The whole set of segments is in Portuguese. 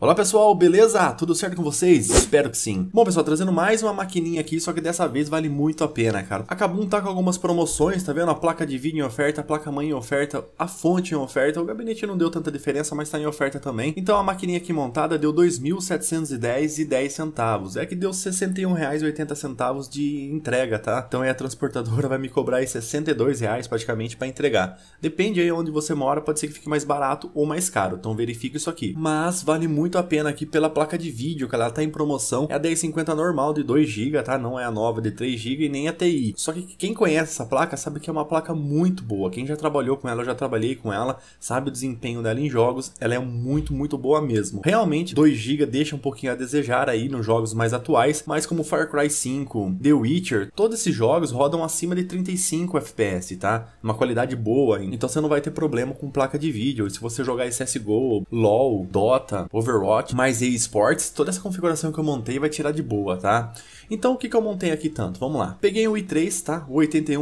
Olá pessoal, beleza? Tudo certo com vocês? Espero que sim. Bom pessoal, trazendo mais uma maquininha aqui, só que dessa vez vale muito a pena, cara. A Kabum tá com algumas promoções, tá vendo? A placa de vídeo em oferta, a placa mãe em oferta, a fonte em oferta. O gabinete não deu tanta diferença, mas tá em oferta também. Então a maquininha aqui montada deu R$ 2.710,10. É que deu R$ 61,80 de entrega, tá? Então aí a transportadora vai me cobrar R$ 62,00 praticamente para entregar. Depende aí onde você mora, pode ser que fique mais barato ou mais caro. Então verifique isso aqui. Mas vale muito muito a pena aqui pela placa de vídeo, que ela tá em promoção. É a 1050 normal de 2GB, tá? Não é a nova de 3GB e nem a TI. Só que quem conhece essa placa sabe que é uma placa muito boa. Quem já trabalhou com ela, eu já trabalhei com ela, sabe o desempenho dela em jogos. Ela é muito, muito boa mesmo. Realmente, 2GB deixa um pouquinho a desejar aí nos jogos mais atuais, mas como Far Cry 5, The Witcher, todos esses jogos rodam acima de 35 FPS, tá? Uma qualidade boa, então você não vai ter problema com placa de vídeo. Se você jogar CSGO, LoL, Dota, Overwatch, overlock, mais eSports, toda essa configuração que eu montei vai tirar de boa, tá? Então o que, que eu montei aqui tanto? Vamos lá. Peguei o i3, tá? O 8100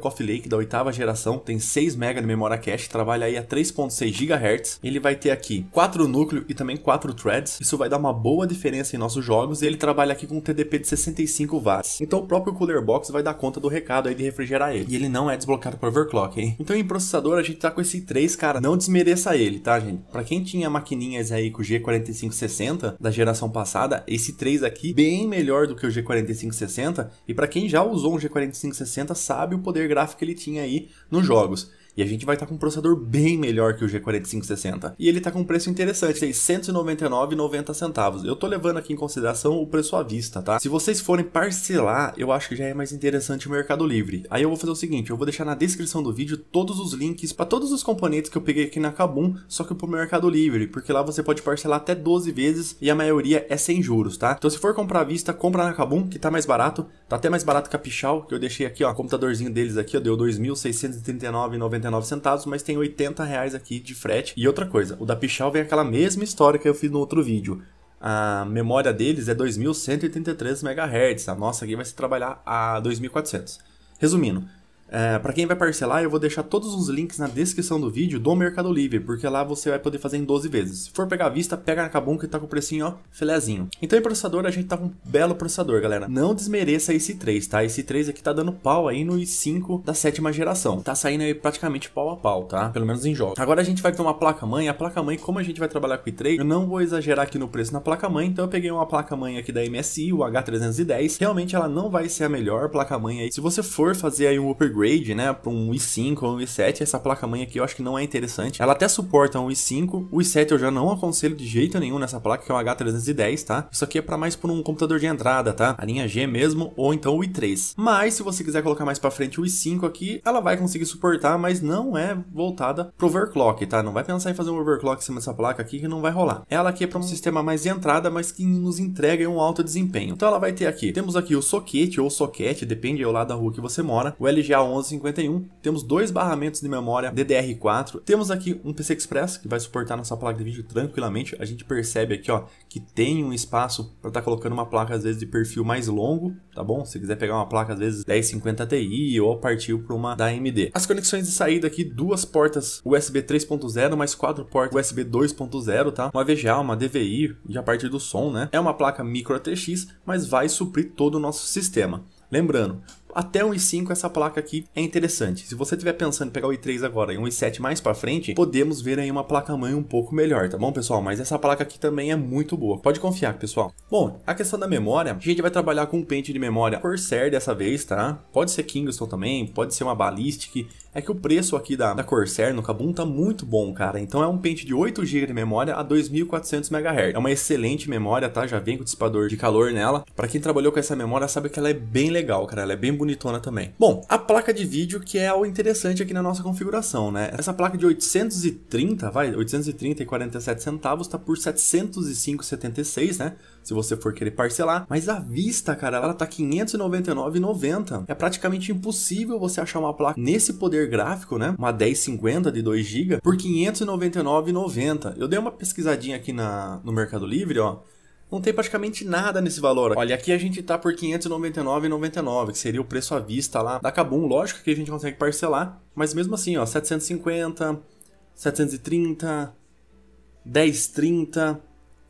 Coffee Lake da oitava geração, tem 6 MB de memória cache, trabalha aí a 3.6 GHz. Ele vai ter aqui 4 núcleos e também 4 threads, isso vai dar uma boa diferença em nossos jogos e ele trabalha aqui com um TDP de 65 watts. Então o próprio cooler box vai dar conta do recado aí de refrigerar ele. E ele não é desbloqueado por overclock, hein? Então em processador a gente tá com esse 3, cara, não desmereça ele, tá, gente? Pra quem tinha maquininhas aí com G G4560 da geração passada, esse 3 aqui, bem melhor do que o G4560, e para quem já usou um G4560 sabe o poder gráfico que ele tinha aí nos jogos. E a gente vai estar tá com um processador bem melhor que o G4560. E ele está com um preço interessante, R$ Eu estou levando aqui em consideração o preço à vista, tá? Se vocês forem parcelar, eu acho que já é mais interessante o Mercado Livre. Aí eu vou fazer o seguinte, eu vou deixar na descrição do vídeo todos os links para todos os componentes que eu peguei aqui na Kabum, só que para o Mercado Livre, porque lá você pode parcelar até 12 vezes e a maioria é sem juros, tá? Então se for comprar à vista, compra na Kabum, que tá mais barato, tá até mais barato que a Pichal, que eu deixei aqui, ó, o computadorzinho deles aqui, ó, deu R$ 2.639,99 99 né, centavos, mas tem 80 reais aqui de frete. E outra coisa, o da Pichal vem aquela mesma história que eu fiz no outro vídeo. A memória deles é 2183 MHz, a nossa aqui vai se trabalhar a 2400. Resumindo, é, para quem vai parcelar, eu vou deixar todos os links na descrição do vídeo do Mercado Livre, porque lá você vai poder fazer em 12 vezes. Se for pegar a vista, pega na Kabum que tá com o precinho, ó, filézinho. Então em processador, a gente tá com um belo processador, galera. Não desmereça esse 3, tá? Esse 3 aqui tá dando pau aí no i5 da sétima geração. Tá saindo aí praticamente pau a pau, tá? Pelo menos em jogos. Agora a gente vai ter uma placa-mãe. A placa-mãe, como a gente vai trabalhar com o i3, eu não vou exagerar aqui no preço na placa-mãe, então eu peguei uma placa-mãe aqui da MSI, o H310. Realmente ela não vai ser a melhor placa-mãe aí. Se você for fazer aí um upgrade upgrade, né, para um i5 ou um i7, essa placa-mãe aqui eu acho que não é interessante. Ela até suporta um i5, o i7 eu já não aconselho de jeito nenhum nessa placa, que é um H310, tá? Isso aqui é para mais por um computador de entrada, tá? A linha G mesmo, ou então o i3. Mas se você quiser colocar mais para frente o i5 aqui, ela vai conseguir suportar, mas não é voltada pro overclock, tá? Não vai pensar em fazer um overclock em cima dessa placa aqui que não vai rolar. Ela aqui é para um sistema mais de entrada, mas que nos entrega um alto desempenho. Então ela vai ter aqui, temos aqui o soquete ou soquete, depende do lado da rua que você mora, o LGA 1151, temos dois barramentos de memória DDR4, temos aqui um PC Express que vai suportar nossa placa de vídeo tranquilamente, a gente percebe aqui ó, que tem um espaço para estar tá colocando uma placa às vezes de perfil mais longo, tá bom? Se quiser pegar uma placa às vezes 1050 Ti ou partir para uma da AMD. As conexões de saída aqui, duas portas USB 3.0 mais quatro portas USB 2.0, tá? Uma VGA, uma DVI já a parte do som, né? É uma placa micro ATX, mas vai suprir todo o nosso sistema. Lembrando, até o i5 essa placa aqui é interessante. Se você estiver pensando em pegar o i3 agora e um i7 mais para frente, podemos ver aí uma placa-mãe um pouco melhor, tá bom, pessoal? Mas essa placa aqui também é muito boa. Pode confiar, pessoal. Bom, a questão da memória, a gente vai trabalhar com um pente de memória Corsair dessa vez, tá? Pode ser Kingston também, pode ser uma Ballistic. É que o preço aqui da, da Corsair no Kabum tá muito bom, cara. Então é um pente de 8 GB de memória a 2400 MHz. É uma excelente memória, tá? Já vem com dissipador de calor nela. Para quem trabalhou com essa memória sabe que ela é bem legal, cara. Ela é bem bonitona também. Bom, a placa de vídeo que é o interessante aqui na nossa configuração, né? Essa placa de 830, vai, 830 e 47 centavos tá por 705,76, né? Se você for querer parcelar, mas a vista, cara, ela tá 599,90. É praticamente impossível você achar uma placa nesse poder gráfico, né? Uma 1050 de 2 GB por 599,90. Eu dei uma pesquisadinha aqui na no Mercado Livre, ó. Não tem praticamente nada nesse valor. Olha, aqui a gente tá por R$ 599,99, que seria o preço à vista lá da Kabum. Lógico que a gente consegue parcelar, mas mesmo assim, ó, 750, 730, 1030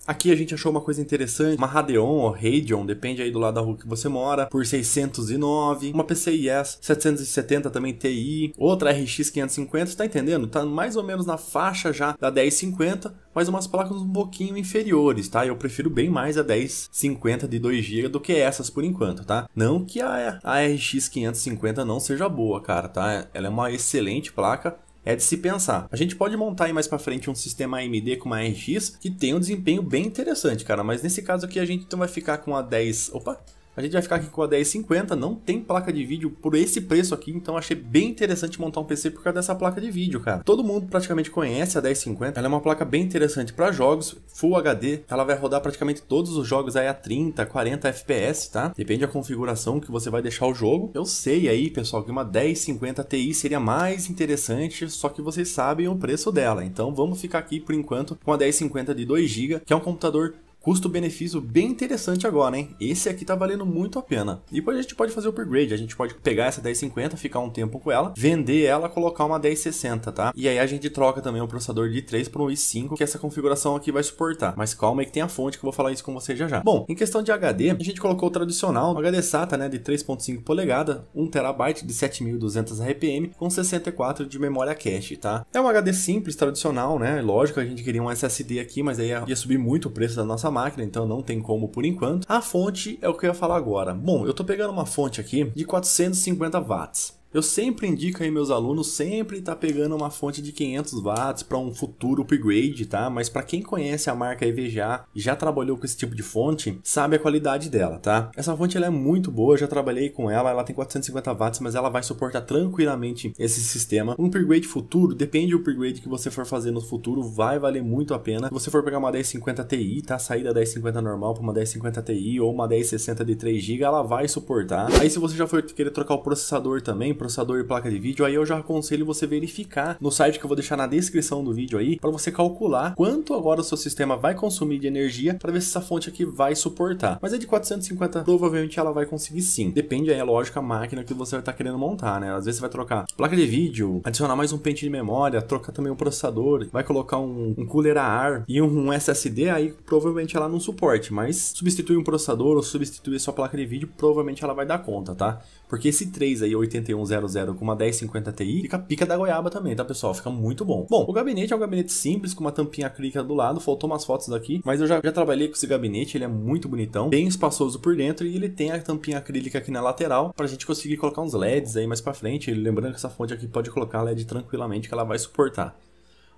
Aqui a gente achou uma coisa interessante, uma Radeon ou Radeon, depende aí do lado da rua que você mora, por 609, uma PCI 770 também TI, outra RX 550, tá entendendo? Tá mais ou menos na faixa já da 1050, mas umas placas um pouquinho inferiores, tá? Eu prefiro bem mais a 1050 de 2 GB do que essas por enquanto, tá? Não que a, a RX 550 não seja boa, cara, tá? Ela é uma excelente placa, é de se pensar. A gente pode montar aí mais para frente um sistema AMD com uma RX que tem um desempenho bem interessante, cara, mas nesse caso aqui a gente então vai ficar com a 10, opa, a gente vai ficar aqui com a 1050, não tem placa de vídeo por esse preço aqui, então achei bem interessante montar um PC por causa dessa placa de vídeo, cara. Todo mundo praticamente conhece a 1050, ela é uma placa bem interessante para jogos, Full HD, ela vai rodar praticamente todos os jogos aí a 30, 40 FPS, tá? Depende da configuração que você vai deixar o jogo. Eu sei aí, pessoal, que uma 1050 Ti seria mais interessante, só que vocês sabem o preço dela, então vamos ficar aqui por enquanto com a 1050 de 2GB, que é um computador Custo-benefício bem interessante agora, hein? Esse aqui tá valendo muito a pena. E depois a gente pode fazer o upgrade, a gente pode pegar essa 1050, ficar um tempo com ela, vender ela, colocar uma 1060, tá? E aí a gente troca também o processador de 3 para um i5, que essa configuração aqui vai suportar. Mas calma aí que tem a fonte que eu vou falar isso com você já já. Bom, em questão de HD, a gente colocou o tradicional, HD SATA, né, de 3.5 polegada, 1TB de 7200 RPM, com 64 de memória cache, tá? É um HD simples, tradicional, né? Lógico, a gente queria um SSD aqui, mas aí ia subir muito o preço da nossa máquina, então não tem como por enquanto. A fonte é o que eu ia falar agora. Bom, eu estou pegando uma fonte aqui de 450 watts. Eu sempre indico aí meus alunos sempre tá pegando uma fonte de 500 watts para um futuro upgrade, tá? Mas para quem conhece a marca EVGA e já trabalhou com esse tipo de fonte, sabe a qualidade dela, tá? Essa fonte ela é muito boa, eu já trabalhei com ela, ela tem 450 watts, mas ela vai suportar tranquilamente esse sistema. Um upgrade futuro, depende do upgrade que você for fazer no futuro, vai valer muito a pena. Se você for pegar uma 1050 Ti, tá? Sair da 1050 normal para uma 1050 Ti ou uma 1060 de 3GB, ela vai suportar. Aí se você já for querer trocar o processador também, processador e placa de vídeo, aí eu já aconselho você verificar no site que eu vou deixar na descrição do vídeo aí, para você calcular quanto agora o seu sistema vai consumir de energia para ver se essa fonte aqui vai suportar. Mas é de 450 provavelmente ela vai conseguir sim. Depende aí, é lógico, a máquina que você vai estar tá querendo montar, né? Às vezes você vai trocar placa de vídeo, adicionar mais um pente de memória, trocar também um processador, vai colocar um, um cooler a ar e um, um SSD, aí provavelmente ela não suporte, mas substituir um processador ou substituir sua placa de vídeo, provavelmente ela vai dar conta, tá? Porque esse 3 aí, 81 00 com uma 1050 Ti, fica pica da goiaba também, tá pessoal? Fica muito bom. Bom, o gabinete é um gabinete simples, com uma tampinha acrílica do lado, faltou umas fotos daqui, mas eu já, já trabalhei com esse gabinete, ele é muito bonitão, bem espaçoso por dentro e ele tem a tampinha acrílica aqui na lateral pra gente conseguir colocar uns LEDs aí mais pra frente, lembrando que essa fonte aqui pode colocar LED tranquilamente que ela vai suportar.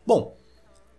Bom,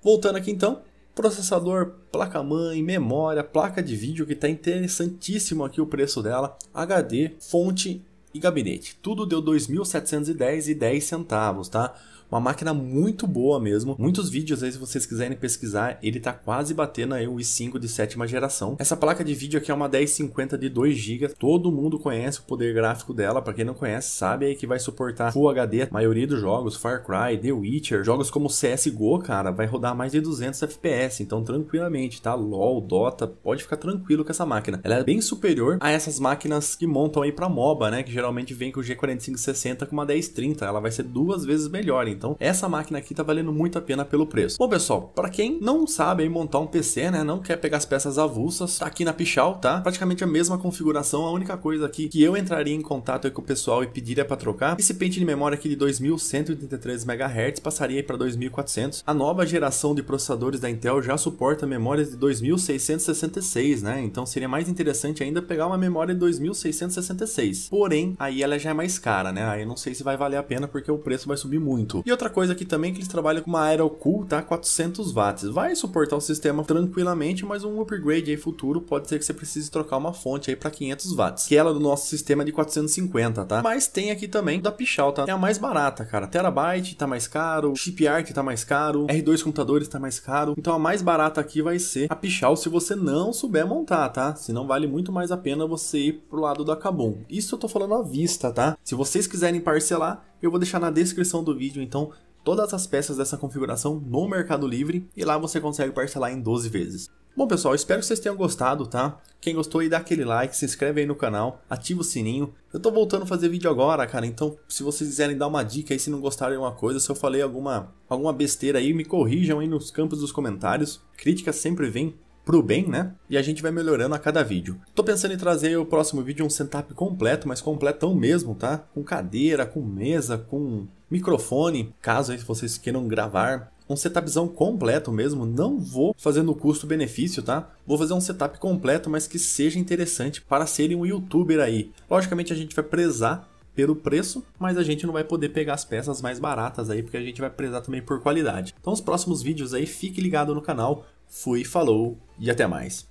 voltando aqui então, processador, placa-mãe, memória, placa de vídeo, que está interessantíssimo aqui o preço dela, HD, fonte e gabinete. Tudo deu 2.710 e 10 centavos, tá? Uma máquina muito boa mesmo. Muitos vídeos aí, se vocês quiserem pesquisar, ele tá quase batendo aí o i5 de sétima geração. Essa placa de vídeo aqui é uma 1050 de 2 GB. Todo mundo conhece o poder gráfico dela. Para quem não conhece, sabe aí que vai suportar Full HD, maioria dos jogos, Far Cry, The Witcher, jogos como CS:GO, cara, vai rodar mais de 200 FPS, então tranquilamente, tá? LoL, Dota, pode ficar tranquilo com essa máquina. Ela é bem superior a essas máquinas que montam aí para MOBA, né, que geralmente vem com o G4560 com uma 1030. Ela vai ser duas vezes melhor. Então então, essa máquina aqui tá valendo muito a pena pelo preço. Bom, pessoal, para quem não sabe montar um PC, né, não quer pegar as peças avulsas, tá aqui na Pichal, tá? Praticamente a mesma configuração, a única coisa aqui que eu entraria em contato com o pessoal e pediria para trocar, esse pente de memória aqui de 2183 MHz passaria para 2400. A nova geração de processadores da Intel já suporta memórias de 2666, né? Então seria mais interessante ainda pegar uma memória de 2666. Porém, aí ela já é mais cara, né? Aí não sei se vai valer a pena porque o preço vai subir muito. E outra coisa aqui também é que eles trabalham com uma aerocool, tá? 400 watts. Vai suportar o sistema tranquilamente, mas um upgrade aí futuro pode ser que você precise trocar uma fonte aí para 500 watts, que é ela do nosso sistema é de 450, tá? Mas tem aqui também da Pichal, tá? É a mais barata, cara. Terabyte tá mais caro, Shipyard tá mais caro, R2 computadores tá mais caro. Então a mais barata aqui vai ser a Pichal se você não souber montar, tá? Senão vale muito mais a pena você ir pro lado da Kabum. Isso eu tô falando à vista, tá? Se vocês quiserem parcelar, eu vou deixar na descrição do vídeo, então, todas as peças dessa configuração no Mercado Livre e lá você consegue parcelar em 12 vezes. Bom pessoal, espero que vocês tenham gostado, tá? Quem gostou aí dá aquele like, se inscreve aí no canal, ativa o sininho. Eu tô voltando a fazer vídeo agora, cara, então se vocês quiserem dar uma dica aí, se não gostarem de alguma coisa, se eu falei alguma, alguma besteira aí, me corrijam aí nos campos dos comentários. Críticas sempre vêm, pro bem, né? E a gente vai melhorando a cada vídeo. Tô pensando em trazer o próximo vídeo um setup completo, mas completão mesmo, tá? Com cadeira, com mesa, com microfone, caso aí vocês queiram gravar. Um setupzão completo mesmo, não vou fazendo custo-benefício, tá? Vou fazer um setup completo, mas que seja interessante para serem um youtuber aí. Logicamente a gente vai prezar pelo preço, mas a gente não vai poder pegar as peças mais baratas aí, porque a gente vai prezar também por qualidade. Então os próximos vídeos aí, fique ligado no canal, fui, falou e até mais.